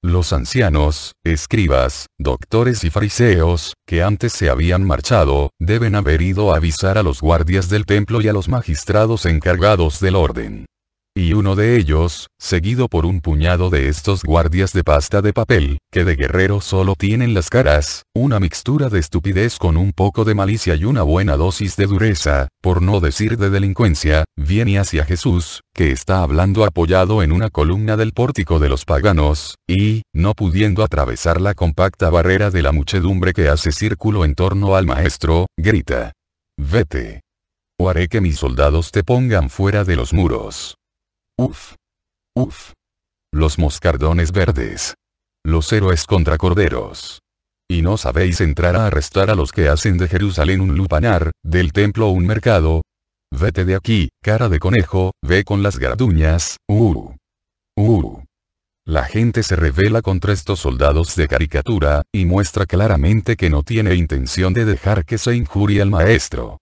los ancianos, escribas, doctores y fariseos, que antes se habían marchado, deben haber ido a avisar a los guardias del templo y a los magistrados encargados del orden y uno de ellos, seguido por un puñado de estos guardias de pasta de papel, que de guerrero solo tienen las caras, una mixtura de estupidez con un poco de malicia y una buena dosis de dureza, por no decir de delincuencia, viene hacia Jesús, que está hablando apoyado en una columna del pórtico de los paganos, y, no pudiendo atravesar la compacta barrera de la muchedumbre que hace círculo en torno al maestro, grita. Vete. O haré que mis soldados te pongan fuera de los muros. Uf. Uf. Los moscardones verdes. Los héroes contra corderos. Y no sabéis entrar a arrestar a los que hacen de Jerusalén un lupanar, del templo un mercado. Vete de aquí, cara de conejo, ve con las garduñas, uh. Uh. La gente se revela contra estos soldados de caricatura, y muestra claramente que no tiene intención de dejar que se injure al maestro.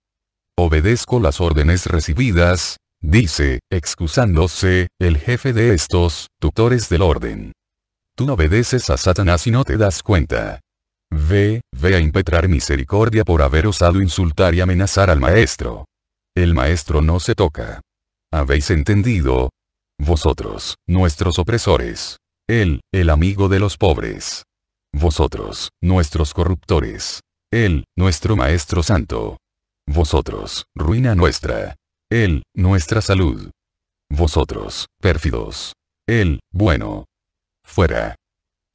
Obedezco las órdenes recibidas, Dice, excusándose, el jefe de estos, tutores del orden. Tú no obedeces a Satanás y no te das cuenta. Ve, ve a impetrar misericordia por haber osado insultar y amenazar al maestro. El maestro no se toca. ¿Habéis entendido? Vosotros, nuestros opresores. Él, el amigo de los pobres. Vosotros, nuestros corruptores. Él, nuestro Maestro Santo. Vosotros, ruina nuestra. Él, nuestra salud. Vosotros, pérfidos. Él, bueno. Fuera.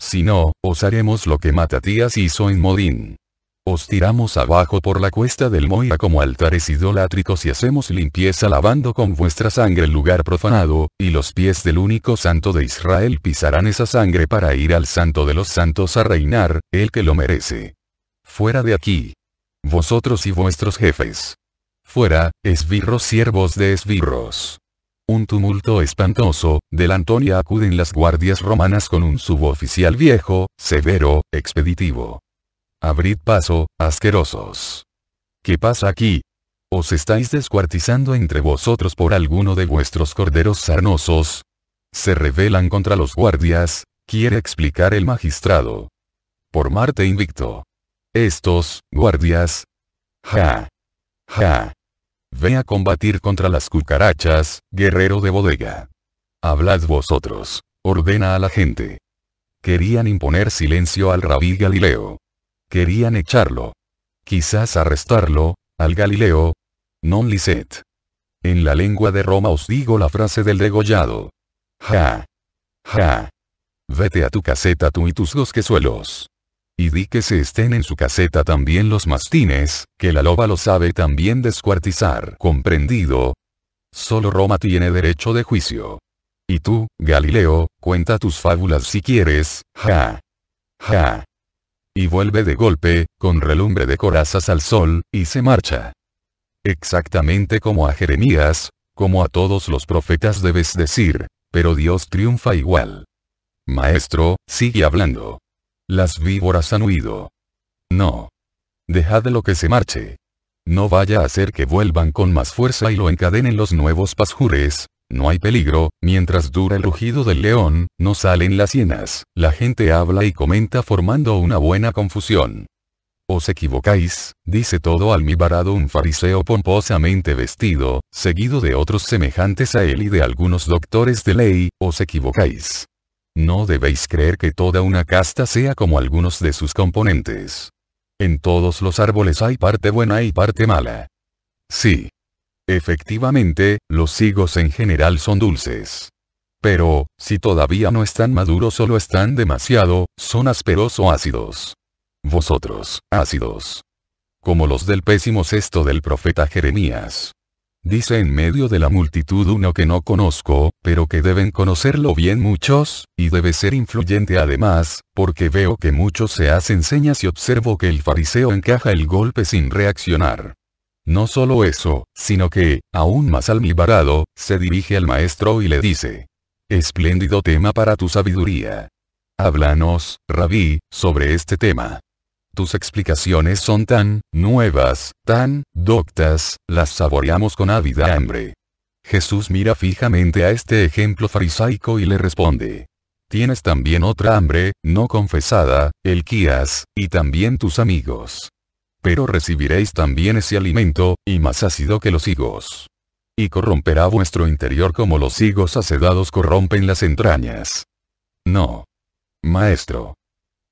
Si no, os haremos lo que Matatías hizo en Modín. Os tiramos abajo por la cuesta del Moira como altares idolátricos y hacemos limpieza lavando con vuestra sangre el lugar profanado, y los pies del único santo de Israel pisarán esa sangre para ir al santo de los santos a reinar, el que lo merece. Fuera de aquí. Vosotros y vuestros jefes. Fuera, esbirros siervos de esbirros. Un tumulto espantoso, del Antonia acuden las guardias romanas con un suboficial viejo, severo, expeditivo. Abrid paso, asquerosos. ¿Qué pasa aquí? ¿Os estáis descuartizando entre vosotros por alguno de vuestros corderos sarnosos? Se rebelan contra los guardias, quiere explicar el magistrado. Por Marte invicto. Estos, guardias. Ja. Ja. Ve a combatir contra las cucarachas, guerrero de bodega. Hablad vosotros. Ordena a la gente. Querían imponer silencio al rabí Galileo. Querían echarlo. Quizás arrestarlo, al Galileo. Non licet. En la lengua de Roma os digo la frase del degollado. Ja. Ja. Vete a tu caseta tú y tus dos quesuelos y di que se estén en su caseta también los mastines, que la loba lo sabe también descuartizar. Comprendido. Solo Roma tiene derecho de juicio. Y tú, Galileo, cuenta tus fábulas si quieres, ja. Ja. Y vuelve de golpe, con relumbre de corazas al sol, y se marcha. Exactamente como a Jeremías, como a todos los profetas debes decir, pero Dios triunfa igual. Maestro, sigue hablando. Las víboras han huido. No. lo que se marche. No vaya a ser que vuelvan con más fuerza y lo encadenen los nuevos pasjures, no hay peligro, mientras dura el rugido del león, no salen las hienas, la gente habla y comenta formando una buena confusión. Os equivocáis, dice todo almibarado un fariseo pomposamente vestido, seguido de otros semejantes a él y de algunos doctores de ley, os equivocáis. No debéis creer que toda una casta sea como algunos de sus componentes. En todos los árboles hay parte buena y parte mala. Sí. Efectivamente, los higos en general son dulces. Pero, si todavía no están maduros o lo están demasiado, son ásperos o ácidos. Vosotros, ácidos. Como los del pésimo cesto del profeta Jeremías. Dice en medio de la multitud uno que no conozco, pero que deben conocerlo bien muchos, y debe ser influyente además, porque veo que muchos se hacen señas y observo que el fariseo encaja el golpe sin reaccionar. No solo eso, sino que, aún más almibarado, se dirige al maestro y le dice, Espléndido tema para tu sabiduría. Háblanos, rabí, sobre este tema sus explicaciones son tan, nuevas, tan, doctas, las saboreamos con ávida hambre. Jesús mira fijamente a este ejemplo farisaico y le responde. Tienes también otra hambre, no confesada, el Elquías, y también tus amigos. Pero recibiréis también ese alimento, y más ácido que los higos. Y corromperá vuestro interior como los higos acedados corrompen las entrañas. No. Maestro.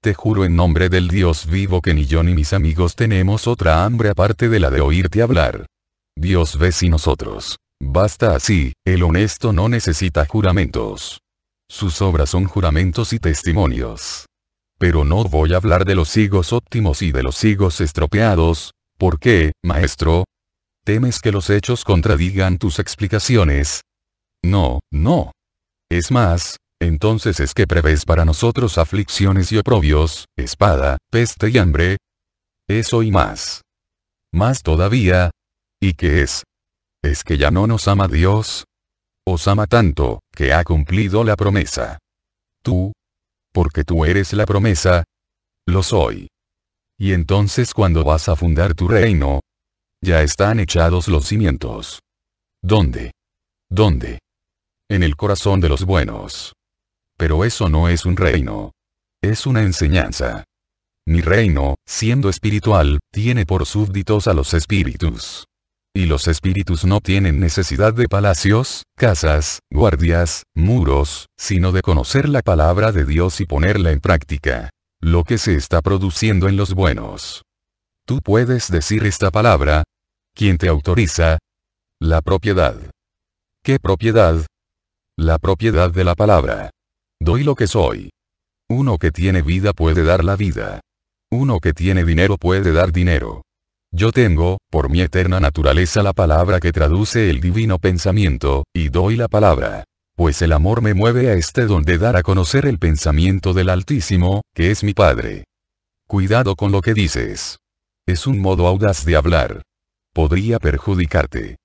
Te juro en nombre del Dios vivo que ni yo ni mis amigos tenemos otra hambre aparte de la de oírte hablar. Dios ve si nosotros. Basta así, el honesto no necesita juramentos. Sus obras son juramentos y testimonios. Pero no voy a hablar de los higos óptimos y de los higos estropeados, ¿por qué, maestro? ¿Temes que los hechos contradigan tus explicaciones? No, no. Es más, entonces es que prevés para nosotros aflicciones y oprobios, espada, peste y hambre. Eso y más. Más todavía. ¿Y qué es? ¿Es que ya no nos ama Dios? Os ama tanto, que ha cumplido la promesa. Tú. Porque tú eres la promesa. Lo soy. Y entonces cuando vas a fundar tu reino, ya están echados los cimientos. ¿Dónde? ¿Dónde? En el corazón de los buenos. Pero eso no es un reino. Es una enseñanza. Mi reino, siendo espiritual, tiene por súbditos a los espíritus. Y los espíritus no tienen necesidad de palacios, casas, guardias, muros, sino de conocer la palabra de Dios y ponerla en práctica. Lo que se está produciendo en los buenos. Tú puedes decir esta palabra. ¿Quién te autoriza? La propiedad. ¿Qué propiedad? La propiedad de la palabra. Doy lo que soy. Uno que tiene vida puede dar la vida. Uno que tiene dinero puede dar dinero. Yo tengo, por mi eterna naturaleza, la palabra que traduce el divino pensamiento, y doy la palabra. Pues el amor me mueve a este donde dar a conocer el pensamiento del Altísimo, que es mi Padre. Cuidado con lo que dices. Es un modo audaz de hablar. Podría perjudicarte.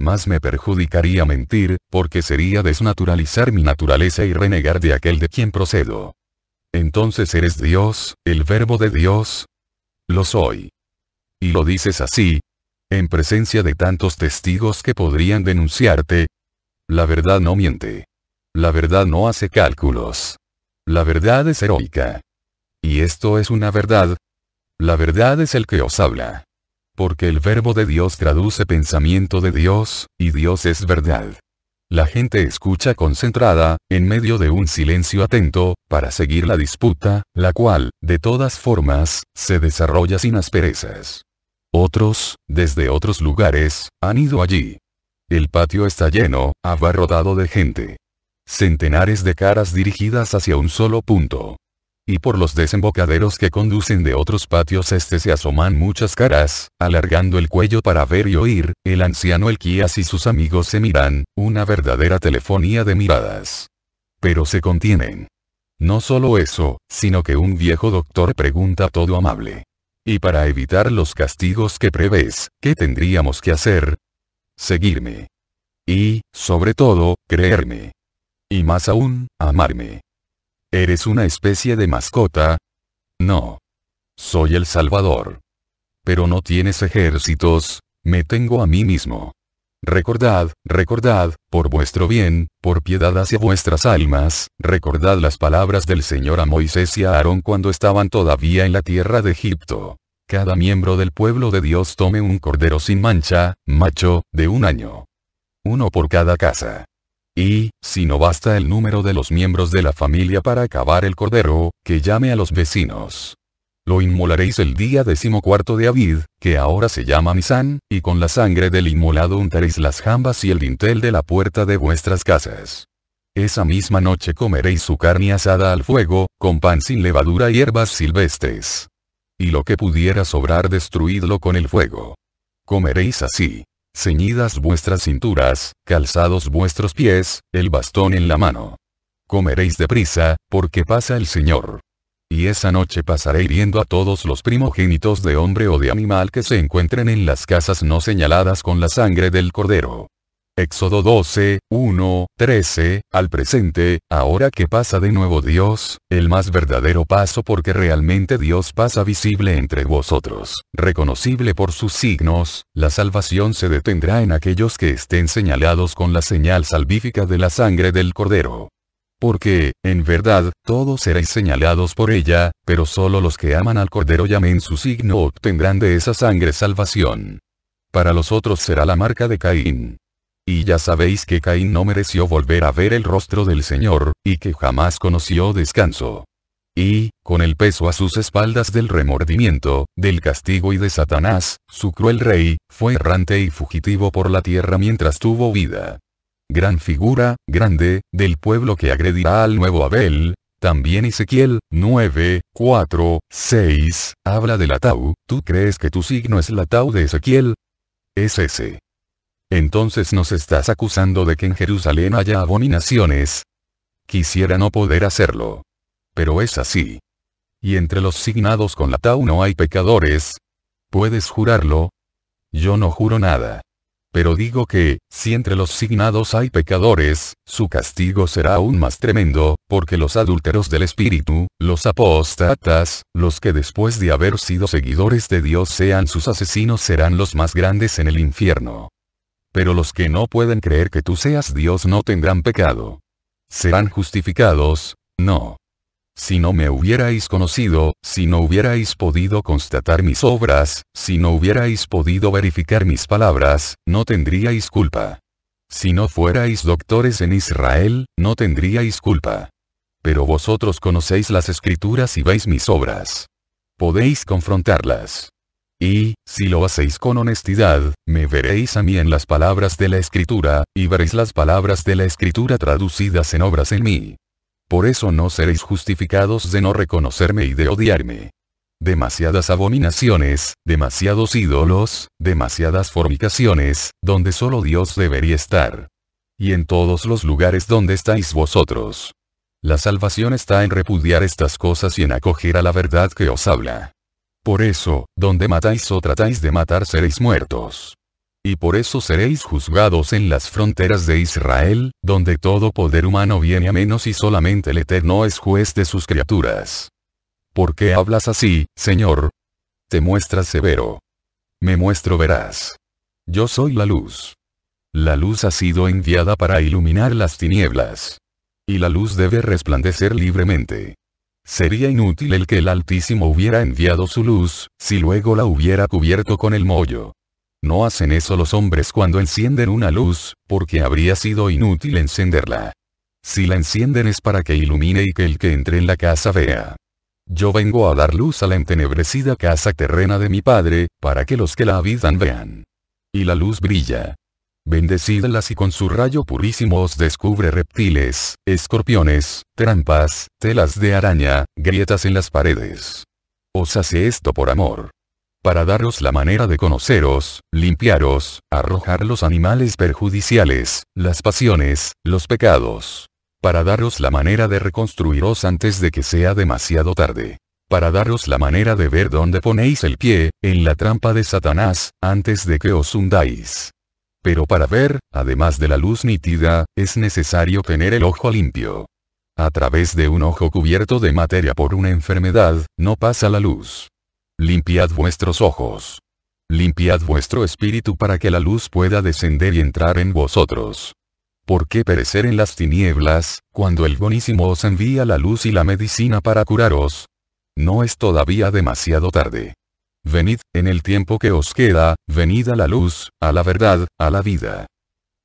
Más me perjudicaría mentir, porque sería desnaturalizar mi naturaleza y renegar de aquel de quien procedo. Entonces eres Dios, el verbo de Dios. Lo soy. Y lo dices así. En presencia de tantos testigos que podrían denunciarte. La verdad no miente. La verdad no hace cálculos. La verdad es heroica. Y esto es una verdad. La verdad es el que os habla porque el verbo de Dios traduce pensamiento de Dios, y Dios es verdad. La gente escucha concentrada, en medio de un silencio atento, para seguir la disputa, la cual, de todas formas, se desarrolla sin asperezas. Otros, desde otros lugares, han ido allí. El patio está lleno, abarrotado de gente. Centenares de caras dirigidas hacia un solo punto y por los desembocaderos que conducen de otros patios este se asoman muchas caras, alargando el cuello para ver y oír, el anciano Elquías y sus amigos se miran, una verdadera telefonía de miradas. Pero se contienen. No solo eso, sino que un viejo doctor pregunta todo amable. Y para evitar los castigos que prevés, ¿qué tendríamos que hacer? Seguirme. Y, sobre todo, creerme. Y más aún, amarme. ¿Eres una especie de mascota? No. Soy el Salvador. Pero no tienes ejércitos, me tengo a mí mismo. Recordad, recordad, por vuestro bien, por piedad hacia vuestras almas, recordad las palabras del Señor a Moisés y a Aarón cuando estaban todavía en la tierra de Egipto. Cada miembro del pueblo de Dios tome un cordero sin mancha, macho, de un año. Uno por cada casa. Y, si no basta el número de los miembros de la familia para acabar el cordero, que llame a los vecinos. Lo inmolaréis el día decimocuarto de Abid, que ahora se llama Misán, y con la sangre del inmolado untaréis las jambas y el dintel de la puerta de vuestras casas. Esa misma noche comeréis su carne asada al fuego, con pan sin levadura y hierbas silvestres. Y lo que pudiera sobrar destruidlo con el fuego. Comeréis así, ceñidas vuestras cinturas, calzados vuestros pies, el bastón en la mano. Comeréis deprisa, porque pasa el Señor. Y esa noche pasaré viendo a todos los primogénitos de hombre o de animal que se encuentren en las casas no señaladas con la sangre del cordero. Éxodo 12, 1, 13, al presente, ahora que pasa de nuevo Dios, el más verdadero paso porque realmente Dios pasa visible entre vosotros, reconocible por sus signos, la salvación se detendrá en aquellos que estén señalados con la señal salvífica de la sangre del Cordero. Porque, en verdad, todos seréis señalados por ella, pero solo los que aman al Cordero y amen su signo obtendrán de esa sangre salvación. Para los otros será la marca de Caín, y ya sabéis que Caín no mereció volver a ver el rostro del Señor, y que jamás conoció descanso. Y, con el peso a sus espaldas del remordimiento, del castigo y de Satanás, su cruel rey, fue errante y fugitivo por la tierra mientras tuvo vida. Gran figura, grande, del pueblo que agredirá al nuevo Abel, también Ezequiel 9, 4, 6, habla del Tau, ¿Tú crees que tu signo es el Tau de Ezequiel? Es ese. Entonces nos estás acusando de que en Jerusalén haya abominaciones. Quisiera no poder hacerlo. Pero es así. Y entre los signados con la Tau no hay pecadores. ¿Puedes jurarlo? Yo no juro nada. Pero digo que, si entre los signados hay pecadores, su castigo será aún más tremendo, porque los adúlteros del Espíritu, los apóstatas, los que después de haber sido seguidores de Dios sean sus asesinos serán los más grandes en el infierno pero los que no pueden creer que tú seas Dios no tendrán pecado. Serán justificados, no. Si no me hubierais conocido, si no hubierais podido constatar mis obras, si no hubierais podido verificar mis palabras, no tendríais culpa. Si no fuerais doctores en Israel, no tendríais culpa. Pero vosotros conocéis las escrituras y veis mis obras. Podéis confrontarlas. Y, si lo hacéis con honestidad, me veréis a mí en las palabras de la Escritura, y veréis las palabras de la Escritura traducidas en obras en mí. Por eso no seréis justificados de no reconocerme y de odiarme. Demasiadas abominaciones, demasiados ídolos, demasiadas fornicaciones, donde solo Dios debería estar. Y en todos los lugares donde estáis vosotros. La salvación está en repudiar estas cosas y en acoger a la verdad que os habla. Por eso, donde matáis o tratáis de matar seréis muertos. Y por eso seréis juzgados en las fronteras de Israel, donde todo poder humano viene a menos y solamente el Eterno es juez de sus criaturas. ¿Por qué hablas así, Señor? Te muestras severo. Me muestro verás. Yo soy la luz. La luz ha sido enviada para iluminar las tinieblas. Y la luz debe resplandecer libremente. Sería inútil el que el Altísimo hubiera enviado su luz, si luego la hubiera cubierto con el mollo. No hacen eso los hombres cuando encienden una luz, porque habría sido inútil encenderla. Si la encienden es para que ilumine y que el que entre en la casa vea. Yo vengo a dar luz a la entenebrecida casa terrena de mi padre, para que los que la habitan vean. Y la luz brilla bendecidlas y con su rayo purísimo os descubre reptiles, escorpiones, trampas, telas de araña, grietas en las paredes. Os hace esto por amor. Para daros la manera de conoceros, limpiaros, arrojar los animales perjudiciales, las pasiones, los pecados. Para daros la manera de reconstruiros antes de que sea demasiado tarde para daros la manera de ver dónde ponéis el pie, en la trampa de Satanás, antes de que os hundáis. Pero para ver, además de la luz nítida, es necesario tener el ojo limpio. A través de un ojo cubierto de materia por una enfermedad, no pasa la luz. Limpiad vuestros ojos. Limpiad vuestro espíritu para que la luz pueda descender y entrar en vosotros. ¿Por qué perecer en las tinieblas, cuando el bonísimo os envía la luz y la medicina para curaros? No es todavía demasiado tarde. Venid, en el tiempo que os queda, venid a la luz, a la verdad, a la vida.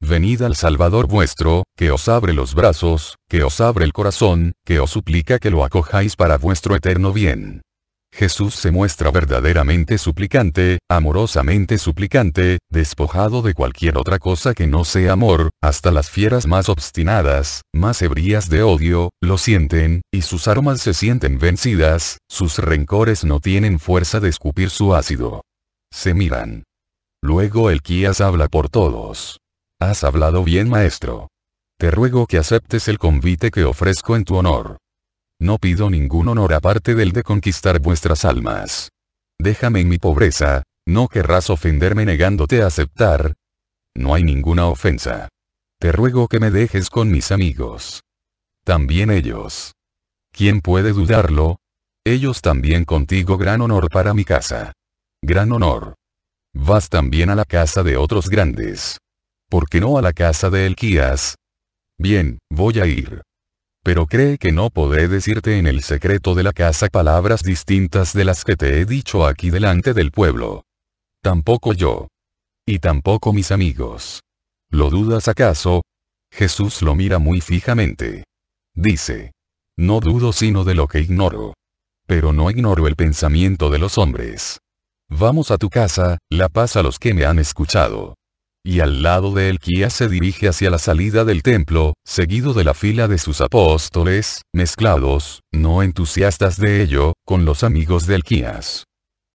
Venid al Salvador vuestro, que os abre los brazos, que os abre el corazón, que os suplica que lo acojáis para vuestro eterno bien. Jesús se muestra verdaderamente suplicante, amorosamente suplicante, despojado de cualquier otra cosa que no sea amor, hasta las fieras más obstinadas, más hebrías de odio, lo sienten, y sus armas se sienten vencidas, sus rencores no tienen fuerza de escupir su ácido. Se miran. Luego el Elquías habla por todos. Has hablado bien maestro. Te ruego que aceptes el convite que ofrezco en tu honor. No pido ningún honor aparte del de conquistar vuestras almas. Déjame en mi pobreza, no querrás ofenderme negándote a aceptar. No hay ninguna ofensa. Te ruego que me dejes con mis amigos. También ellos. ¿Quién puede dudarlo? Ellos también contigo gran honor para mi casa. Gran honor. Vas también a la casa de otros grandes. ¿Por qué no a la casa de Elquías? Bien, voy a ir pero cree que no podré decirte en el secreto de la casa palabras distintas de las que te he dicho aquí delante del pueblo. Tampoco yo. Y tampoco mis amigos. ¿Lo dudas acaso? Jesús lo mira muy fijamente. Dice. No dudo sino de lo que ignoro. Pero no ignoro el pensamiento de los hombres. Vamos a tu casa, la paz a los que me han escuchado y al lado de Elquías se dirige hacia la salida del templo, seguido de la fila de sus apóstoles, mezclados, no entusiastas de ello, con los amigos de Elquías.